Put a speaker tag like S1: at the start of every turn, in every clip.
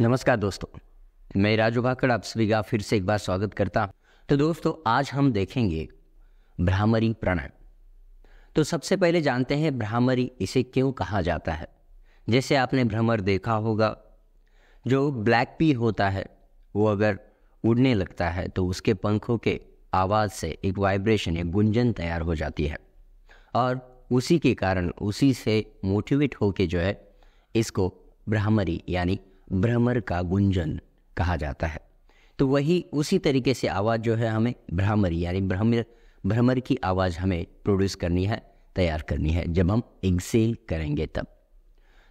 S1: नमस्कार दोस्तों मैं राजू भाकर आप सभी का फिर से एक बार स्वागत करता हूं तो दोस्तों आज हम देखेंगे भ्रामरी प्रणय तो सबसे पहले जानते हैं भ्रामरी इसे क्यों कहा जाता है जैसे आपने भ्रमर देखा होगा जो ब्लैक पी होता है वो अगर उड़ने लगता है तो उसके पंखों के आवाज़ से एक वाइब्रेशन एक गुंजन तैयार हो जाती है और उसी के कारण उसी से मोटिवेट होके जो है इसको भ्रामरी यानी भ्रमर का गुंजन कहा जाता है तो वही उसी तरीके से आवाज़ जो है हमें भ्रमर यानी भ्रमर भ्रमर की आवाज़ हमें प्रोड्यूस करनी है तैयार करनी है जब हम एक्सेल करेंगे तब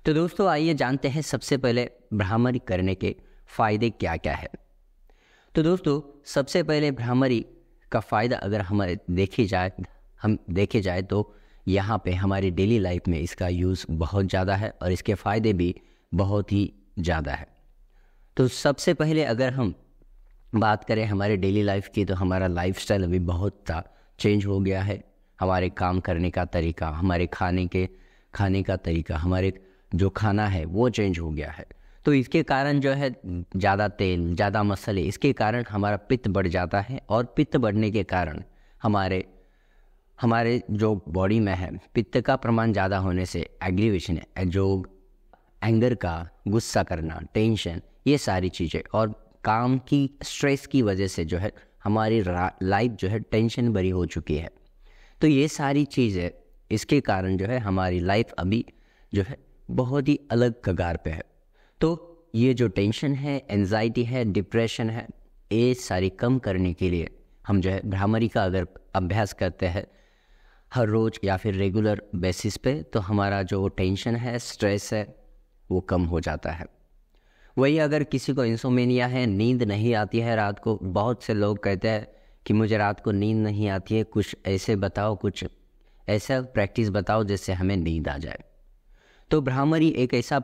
S1: तो दोस्तों आइए जानते हैं सबसे पहले भ्रामरी करने के फ़ायदे क्या क्या है तो दोस्तों सबसे पहले भ्रामरी का फ़ायदा अगर हमारे देखे जाए हम देखे जाए तो यहाँ पे हमारी डेली लाइफ में इसका यूज़ बहुत ज़्यादा है और इसके फ़ायदे भी बहुत ही ज़्यादा है तो सबसे पहले अगर हम बात करें हमारे डेली लाइफ की तो हमारा लाइफ अभी बहुत चेंज हो गया है हमारे काम करने का तरीका हमारे खाने के खाने का तरीका हमारे जो खाना है वो चेंज हो गया है तो इसके कारण जो है ज़्यादा तेल ज़्यादा मसाले इसके कारण हमारा पित्त बढ़ जाता है और पित्त बढ़ने के कारण हमारे हमारे जो बॉडी में है पित्त का प्रमाण ज़्यादा होने से एग्रीवेशन है जो एंगर का गुस्सा करना टेंशन ये सारी चीज़ें और काम की स्ट्रेस की वजह से जो है हमारी लाइफ जो है टेंशन भरी हो चुकी है तो ये सारी चीज़ें इसके कारण जो है हमारी लाइफ अभी जो है बहुत ही अलग कगार पे है तो ये जो टेंशन है एनजाइटी है डिप्रेशन है ये सारी कम करने के लिए हम जो है भ्रामरी का अगर अभ्यास करते हैं हर रोज़ या फिर रेगुलर बेसिस पे तो हमारा जो टेंशन है स्ट्रेस है वो कम हो जाता है वही अगर किसी को इंसोमेनिया है नींद नहीं आती है रात को बहुत से लोग कहते हैं कि मुझे रात को नींद नहीं आती है कुछ ऐसे बताओ कुछ ऐसा प्रैक्टिस बताओ जिससे हमें नींद आ जाए तो भ्रामरी एक ऐसा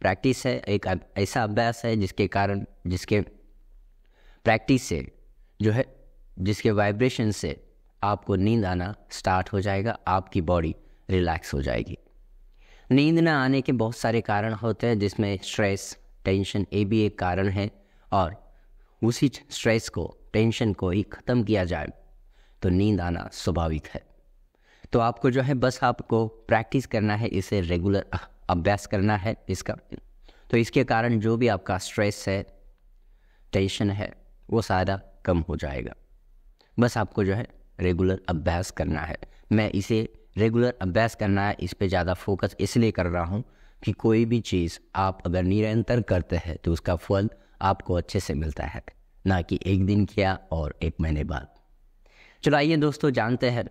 S1: प्रैक्टिस है एक ऐसा अभ्यास है जिसके कारण जिसके प्रैक्टिस से जो है जिसके वाइब्रेशन से आपको नींद आना स्टार्ट हो जाएगा आपकी बॉडी रिलैक्स हो जाएगी नींद ना आने के बहुत सारे कारण होते हैं जिसमें स्ट्रेस टेंशन ये भी एक कारण है और उसी स्ट्रेस को टेंशन को ही ख़त्म किया जाए तो नींद आना स्वाभाविक है तो आपको जो है बस आपको प्रैक्टिस करना है इसे रेगुलर अभ्यास करना है इसका तो इसके कारण जो भी आपका स्ट्रेस है टेंशन है वो सारा कम हो जाएगा बस आपको जो है रेगुलर अभ्यास करना है मैं इसे रेगुलर अभ्यास करना है इस पर ज़्यादा फोकस इसलिए कर रहा हूँ कि कोई भी चीज़ आप अगर निरंतर करते हैं तो उसका फल आपको अच्छे से मिलता है ना कि एक दिन किया और एक महीने बाद चलो आइए दोस्तों जानते हैं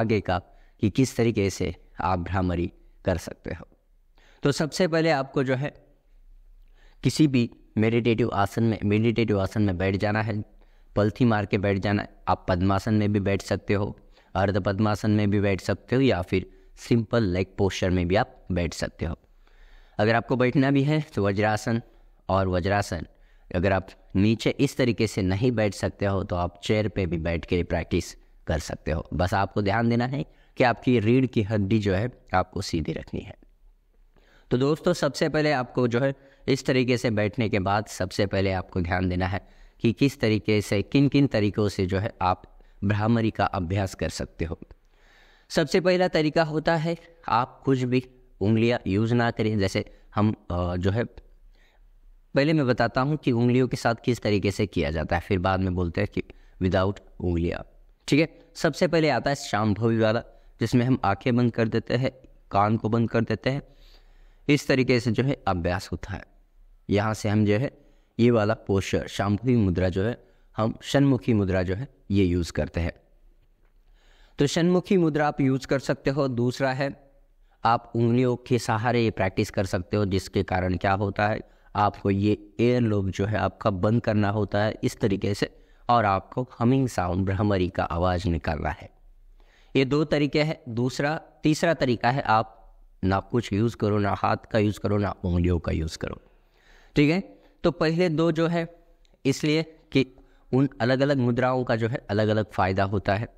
S1: आगे का कि किस तरीके से आप भ्रामरी कर सकते हो तो सबसे पहले आपको जो है किसी भी मेडिटेटिव आसन में मेडिटेटिव आसन में बैठ जाना है पलथी मार के बैठ जाना है आप पद्मासन में भी बैठ सकते हो अर्ध पद्मासन में भी बैठ सकते हो या फिर सिंपल लेग पोस्चर में भी आप बैठ सकते हो अगर आपको बैठना भी है तो वज्रासन और वज्रासन अगर आप नीचे इस तरीके से नहीं बैठ सकते हो तो आप चेयर पे भी बैठ के प्रैक्टिस कर सकते हो बस आपको ध्यान देना है कि आपकी रीढ़ की हड्डी जो है आपको सीधी रखनी है तो दोस्तों सबसे पहले आपको जो है इस तरीके से बैठने के बाद सबसे पहले आपको ध्यान देना है कि किस तरीके से किन किन तरीक़ों से जो है आप ब्राह्मरी का अभ्यास कर सकते हो सबसे पहला तरीका होता है आप कुछ भी उंगलियां यूज़ ना करें जैसे हम जो है पहले मैं बताता हूँ कि उंगलियों के साथ किस तरीके से किया जाता है फिर बाद में बोलते हैं कि विदाउट उंगलियाँ ठीक है सबसे पहले आता है शाम्भवी वाला जिसमें हम आंखें बंद कर देते हैं कान को बंद कर देते हैं इस तरीके से जो है अभ्यास होता है यहाँ से हम जो है ये वाला पोस्टर शाम्भवी मुद्रा जो है हम शनमुखी मुद्रा जो है ये यूज़ करते हैं तो शनमुखी मुद्रा आप यूज़ कर सकते हो दूसरा है आप उंगलियों के सहारे ये प्रैक्टिस कर सकते हो जिसके कारण क्या होता है आपको ये एयर लोब जो है आपका बंद करना होता है इस तरीके से और आपको हमिंग साउंड भ्रमरी का आवाज़ निकालना है ये दो तरीके हैं दूसरा तीसरा तरीका है आप ना कुछ यूज़ करो ना हाथ का यूज़ करो ना उंगलियों का यूज़ करो ठीक है तो पहले दो जो है इसलिए कि उन अलग अलग मुद्राओं का जो है अलग अलग फ़ायदा होता है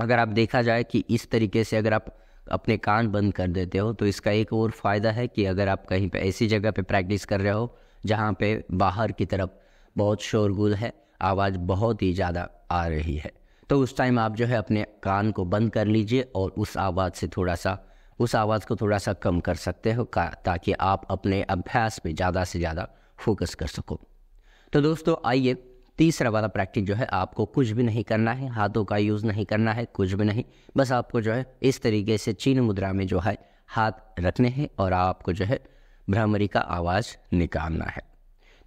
S1: अगर आप देखा जाए कि इस तरीके से अगर आप अपने कान बंद कर देते हो तो इसका एक और फ़ायदा है कि अगर आप कहीं पे ऐसी जगह पे प्रैक्टिस कर रहे हो जहाँ पे बाहर की तरफ बहुत शोरगुल है आवाज़ बहुत ही ज़्यादा आ रही है तो उस टाइम आप जो है अपने कान को बंद कर लीजिए और उस आवाज़ से थोड़ा सा उस आवाज़ को थोड़ा सा कम कर सकते हो ताकि आप अपने अभ्यास पे ज़्यादा से ज़्यादा फोकस कर सको तो दोस्तों आइए तीसरा वाला प्रैक्टिस जो है आपको कुछ भी नहीं करना है हाथों का यूज़ नहीं करना है कुछ भी नहीं बस आपको जो है इस तरीके से चीन मुद्रा में जो है हाथ रखने हैं और आपको जो है भ्रमरी का आवाज़ निकालना है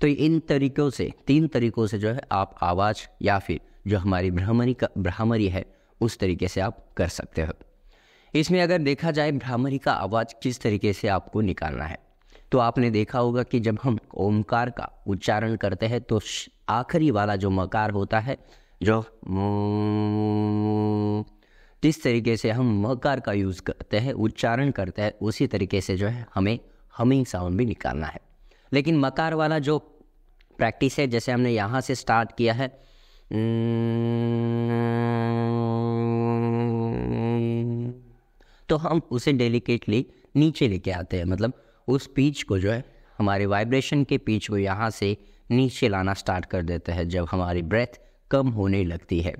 S1: तो इन तरीकों से तीन तरीकों से जो है आप आवाज़ या फिर जो हमारी भ्रामरी का भ्रामरी है उस तरीके से आप कर सकते हो इसमें अगर देखा जाए भ्रामरी का आवाज़ किस तरीके से आपको निकालना है तो आपने देखा होगा कि जब हम ओमकार का उच्चारण करते हैं तो आखिरी वाला जो मकार होता है जो जिस तरीके से हम मकार का यूज़ करते हैं उच्चारण करते हैं उसी तरीके से जो है हमें हमिंग साउंड भी निकालना है लेकिन मकार वाला जो प्रैक्टिस है जैसे हमने यहाँ से स्टार्ट किया है तो हम उसे डेलिकेटली नीचे लेके आते हैं मतलब उस पीच को जो है हमारे वाइब्रेशन के पीच को यहाँ से नीचे लाना स्टार्ट कर देता है जब हमारी ब्रेथ कम होने लगती है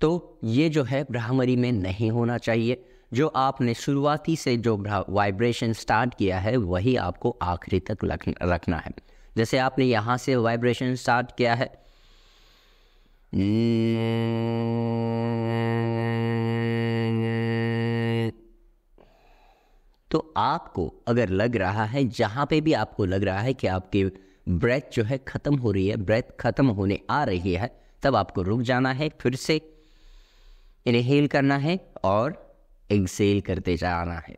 S1: तो ये जो है ब्राह्मरी में नहीं होना चाहिए जो आपने शुरुआती से जो वाइब्रेशन स्टार्ट किया है वही आपको आखिरी तक रखना है जैसे आपने यहाँ से वाइब्रेशन स्टार्ट किया है आपको अगर लग रहा है जहाँ पे भी आपको लग रहा है कि आपकी ब्रेथ जो है ख़त्म हो रही है ब्रेथ ख़त्म होने आ रही है तब आपको रुक जाना है फिर से इनहेल करना है और एक्सेल करते जाना है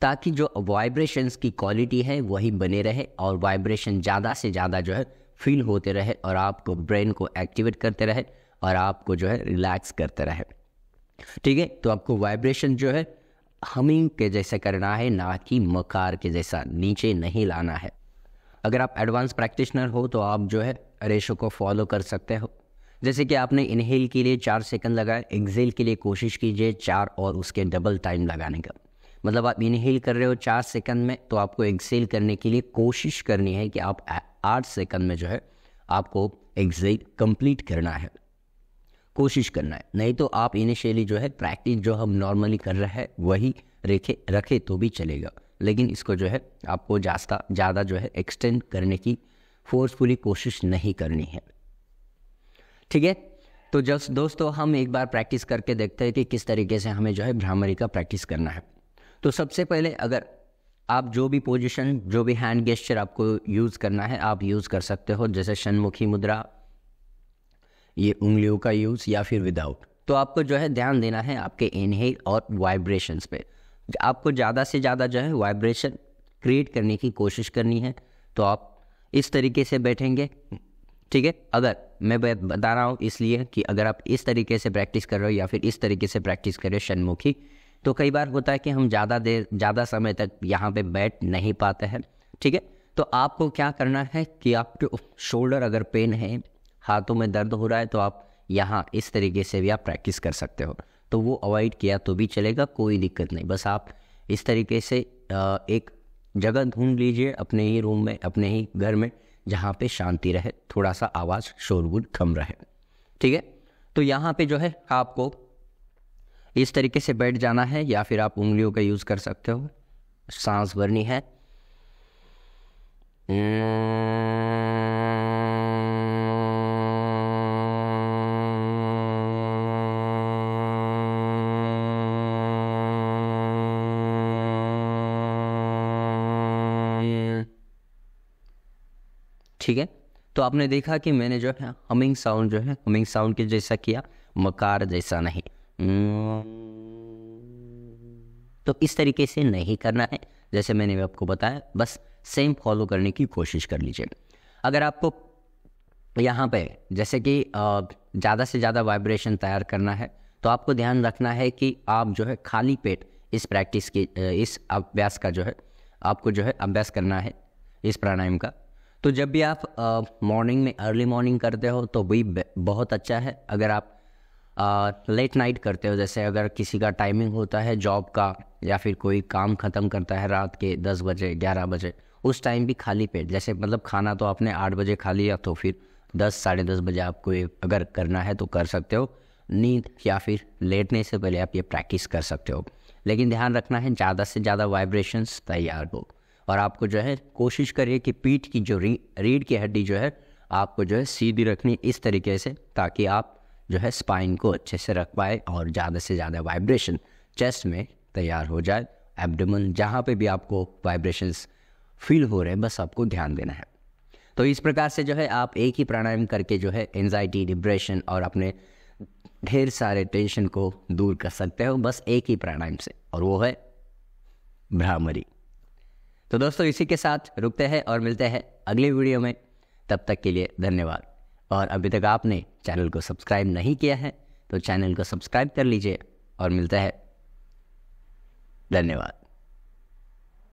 S1: ताकि जो वाइब्रेशंस की क्वालिटी है वही बने रहे और वाइब्रेशन ज़्यादा से ज़्यादा जो है फील होते रहे और आपको ब्रेन को एक्टिवेट करते रहे और आपको जो है रिलैक्स करते रहे ठीक है तो आपको वाइब्रेशन जो है हमिंग के जैसे करना है ना कि मकार के जैसा नीचे नहीं लाना है अगर आप एडवांस प्रैक्टिशनर हो तो आप जो है रेशो को फॉलो कर सकते हो जैसे कि आपने इनहेल के लिए चार सेकंड लगाए एक्सेल के लिए कोशिश कीजिए चार और उसके डबल टाइम लगाने का मतलब आप इनहेल कर रहे हो चार सेकंड में तो आपको एक्सेल करने के लिए कोशिश करनी है कि आप आठ सेकंड में जो है आपको एक्जेल कंप्लीट करना है कोशिश करना है नहीं तो आप इनिशियली जो है प्रैक्टिस जो हम नॉर्मली कर रहे हैं वही रेखे रखे तो भी चलेगा लेकिन इसको जो है आपको जास्ता ज़्यादा जो है एक्सटेंड करने की फोर्सफुली कोशिश नहीं करनी है ठीक है तो जस्ट दोस्तों हम एक बार प्रैक्टिस करके देखते हैं कि किस तरीके से हमें जो है भ्रामरी का प्रैक्टिस करना है तो सबसे पहले अगर आप जो भी पोजीशन जो भी हैंड गेस्चर आपको यूज़ करना है आप यूज़ कर सकते हो जैसे शनमुखी मुद्रा ये उंगलियों का यूज़ या फिर विदाउट तो आपको जो है ध्यान देना है आपके इनहेल और वाइब्रेशंस पे आपको ज़्यादा से ज़्यादा जो है वाइब्रेशन क्रिएट करने की कोशिश करनी है तो आप इस तरीके से बैठेंगे ठीक है अगर मैं बता रहा हूँ इसलिए कि अगर आप इस तरीके से प्रैक्टिस कर रहे हो या फिर इस तरीके से प्रैक्टिस कर रहे हो षणमुखी तो कई बार होता है कि हम ज़्यादा देर ज़्यादा समय तक यहाँ पे बैठ नहीं पाते हैं ठीक है तो आपको क्या करना है कि आपके शोल्डर अगर पेन है हाथों में दर्द हो रहा है तो आप यहाँ इस तरीके से भी आप प्रैक्टिस कर सकते हो तो वो अवॉइड किया तो भी चलेगा कोई दिक्कत नहीं बस आप इस तरीके से एक जगह ढूंढ लीजिए अपने ही रूम में अपने ही घर में जहाँ पे शांति रहे थोड़ा सा आवाज़ शोरगुल कम रहे ठीक है तो यहाँ पे जो है आपको इस तरीके से बैठ जाना है या फिर आप उंगलियों का यूज़ कर सकते हो सांस भरनी है ठीक है तो आपने देखा कि मैंने जो है हमिंग साउंड जो है हमिंग साउंड के जैसा किया मकार जैसा नहीं तो इस तरीके से नहीं करना है जैसे मैंने आपको बताया बस सेम फॉलो करने की कोशिश कर लीजिए अगर आपको यहाँ पे जैसे कि ज़्यादा से ज़्यादा वाइब्रेशन तैयार करना है तो आपको ध्यान रखना है कि आप जो है खाली पेट इस प्रैक्टिस की इस अभ्यास का जो है आपको जो है अभ्यास करना है इस प्राणायाम का तो जब भी आप मॉर्निंग में अर्ली मॉर्निंग करते हो तो भी बहुत अच्छा है अगर आप लेट नाइट करते हो जैसे अगर किसी का टाइमिंग होता है जॉब का या फिर कोई काम ख़त्म करता है रात के दस बजे ग्यारह बजे उस टाइम भी खाली पेट जैसे मतलब खाना तो आपने आठ बजे खा लिया तो फिर दस साढ़े दस बजे आपको अगर करना है तो कर सकते हो नींद या फिर लेटने से पहले आप ये प्रैक्टिस कर सकते हो लेकिन ध्यान रखना है ज़्यादा से ज़्यादा वाइब्रेशंस तैयार हो और आपको जो है कोशिश करिए कि पीठ की जो री, रीढ़ की हड्डी जो है आपको जो है सीधी रखनी इस तरीके से ताकि आप जो है स्पाइन को अच्छे से रख पाए और ज़्यादा से ज़्यादा वाइब्रेशन चेस्ट में तैयार हो जाए एबडमन जहाँ पे भी आपको वाइब्रेशंस फील हो रहे हैं बस आपको ध्यान देना है तो इस प्रकार से जो है आप एक ही प्राणायाम करके जो है एनजाइटी डिप्रेशन और अपने ढेर सारे टेंशन को दूर कर सकते हो बस एक ही प्राणायाम से और वो है भ्रामरी तो दोस्तों इसी के साथ रुकते हैं और मिलते हैं अगले वीडियो में तब तक के लिए धन्यवाद और अभी तक आपने चैनल को सब्सक्राइब नहीं किया है तो चैनल को सब्सक्राइब कर लीजिए और मिलता है धन्यवाद